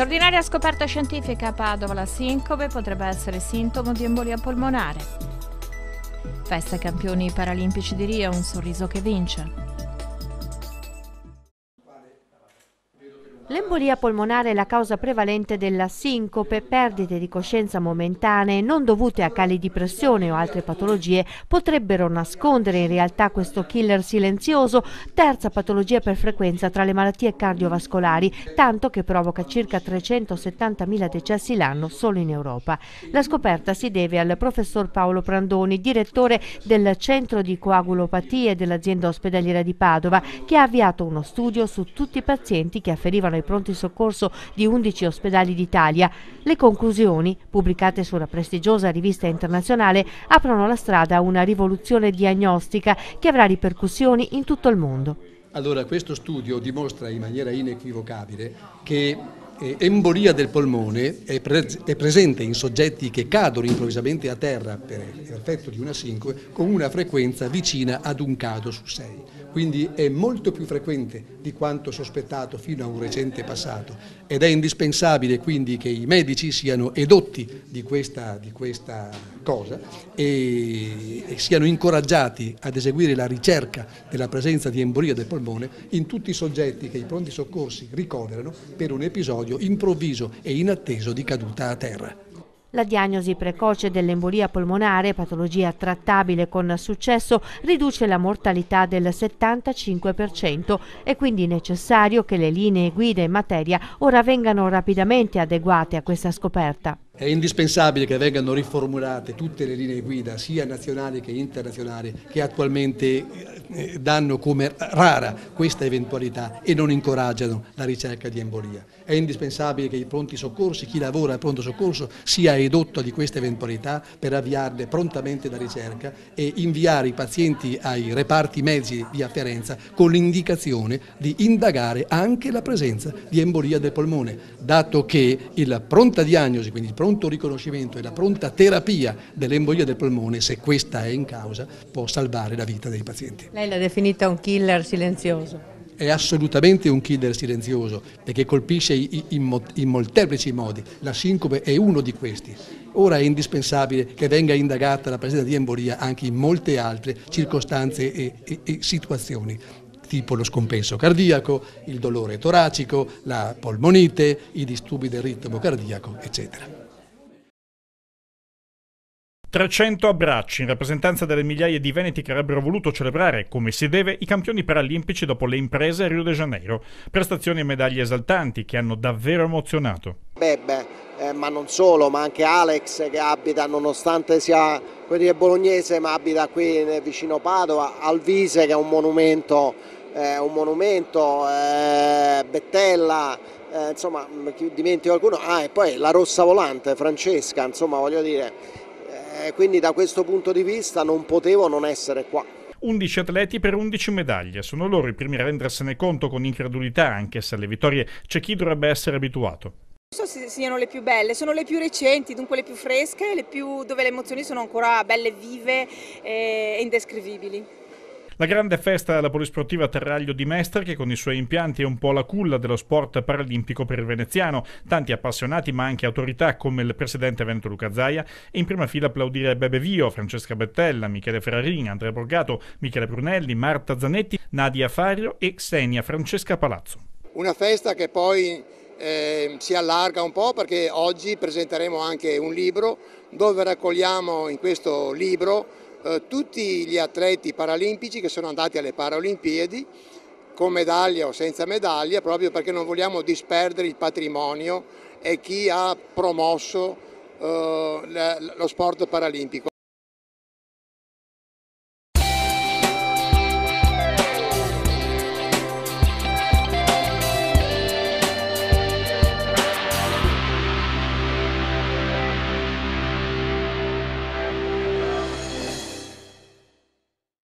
Straordinaria scoperta scientifica a Padova, la sincope potrebbe essere sintomo di embolia polmonare. Festa ai campioni paralimpici di Rio, un sorriso che vince. L'embolia polmonare è la causa prevalente della sincope, perdite di coscienza momentanee non dovute a cali di pressione o altre patologie potrebbero nascondere in realtà questo killer silenzioso, terza patologia per frequenza tra le malattie cardiovascolari, tanto che provoca circa 370.000 decessi l'anno solo in Europa. La scoperta si deve al professor Paolo Prandoni, direttore del Centro di Coagulopatie dell'azienda ospedaliera di Padova, che ha avviato uno studio su tutti i pazienti che afferivano ai pronti soccorso di 11 ospedali d'Italia. Le conclusioni, pubblicate sulla prestigiosa rivista internazionale, aprono la strada a una rivoluzione diagnostica che avrà ripercussioni in tutto il mondo. Allora, questo studio dimostra in maniera inequivocabile che eh, embolia del polmone è, pre è, presente in soggetti che cadono improvvisamente a terra per effetto di una sincope con una frequenza vicina ad un caso su sei quindi è molto più frequente di quanto sospettato fino a un recente passato ed è indispensabile quindi che i medici siano edotti di questa, di questa cosa e, e, siano incoraggiati ad eseguire la ricerca della presenza di embolia del polmone in tutti i soggetti che i pronti soccorsi ricoverano per un episodio improvviso e inatteso di caduta a terra. La diagnosi precoce dell'embolia polmonare, patologia trattabile con successo, riduce la mortalità del 75%. È quindi necessario che le linee guida in materia ora vengano rapidamente adeguate a questa scoperta. È indispensabile che vengano riformulate tutte le linee guida, sia nazionali che internazionali, che attualmente eh, danno come rara questa eventualità e non incoraggiano la ricerca di embolia. È indispensabile che i pronti soccorsi, chi lavora al pronto soccorso, sia edotto di questa eventualità per avviarne prontamente la ricerca e inviare i pazienti ai reparti mezzi di afferenza con l'indicazione di indagare anche la presenza di embolia del polmone, dato che la pronta diagnosi, quindi il pronto riconoscimento e la pronta terapia dell'embolia del polmone, se questa è in causa, può salvare la vita dei pazienti. Lei l'ha definita un killer silenzioso. È assolutamente un killer silenzioso perché colpisce in, molteplici modi. La sincope è uno di questi. Ora è indispensabile che venga indagata la presenza di embolia anche in molte altre circostanze e, e, e situazioni tipo lo scompenso cardiaco, il dolore toracico, la polmonite, i disturbi del ritmo cardiaco, eccetera. 300 abbracci in rappresentanza delle migliaia di veneti che avrebbero voluto celebrare, come si deve, i campioni paralimpici dopo le imprese a Rio de Janeiro. Prestazioni e medaglie esaltanti che hanno davvero emozionato. Bebe. Eh, ma non solo, ma anche Alex che abita, nonostante sia dire, bolognese, ma abita qui vicino Padova, Alvise che è un monumento, eh, un monumento eh, Bettella, eh, insomma dimentico qualcuno, ah e poi la rossa volante Francesca, insomma voglio dire eh, quindi da questo punto di vista non potevo non essere qua. 11 atleti per 11 medaglie. Sono loro i primi a rendersene conto con incredulità, anche se alle vittorie c'è chi dovrebbe essere abituato. Non so se siano le più belle, sono le più recenti, dunque le più fresche, le più dove le emozioni sono ancora belle, vive eh, e indescrivibili. La grande festa della polisportiva Terraglio di Mestre, che con i suoi impianti è un po' la culla dello sport paralimpico per il veneziano, tanti appassionati ma anche autorità come il presidente Veneto Luca Zaia, e in prima fila applaudire Bebe Vio, Francesca Bettella, Michele Ferrarini, Andrea Borgato, Michele Brunelli, Marta Zanetti, Nadia Fario e Xenia Francesca Palazzo. Una festa che poi eh, si allarga un po' perché oggi presenteremo anche un libro dove raccogliamo in questo libro eh, tutti gli atleti paralimpici che sono andati alle Paralimpiadi con medaglia o senza medaglia proprio perché non vogliamo disperdere il patrimonio e chi ha promosso eh, lo sport paralimpico.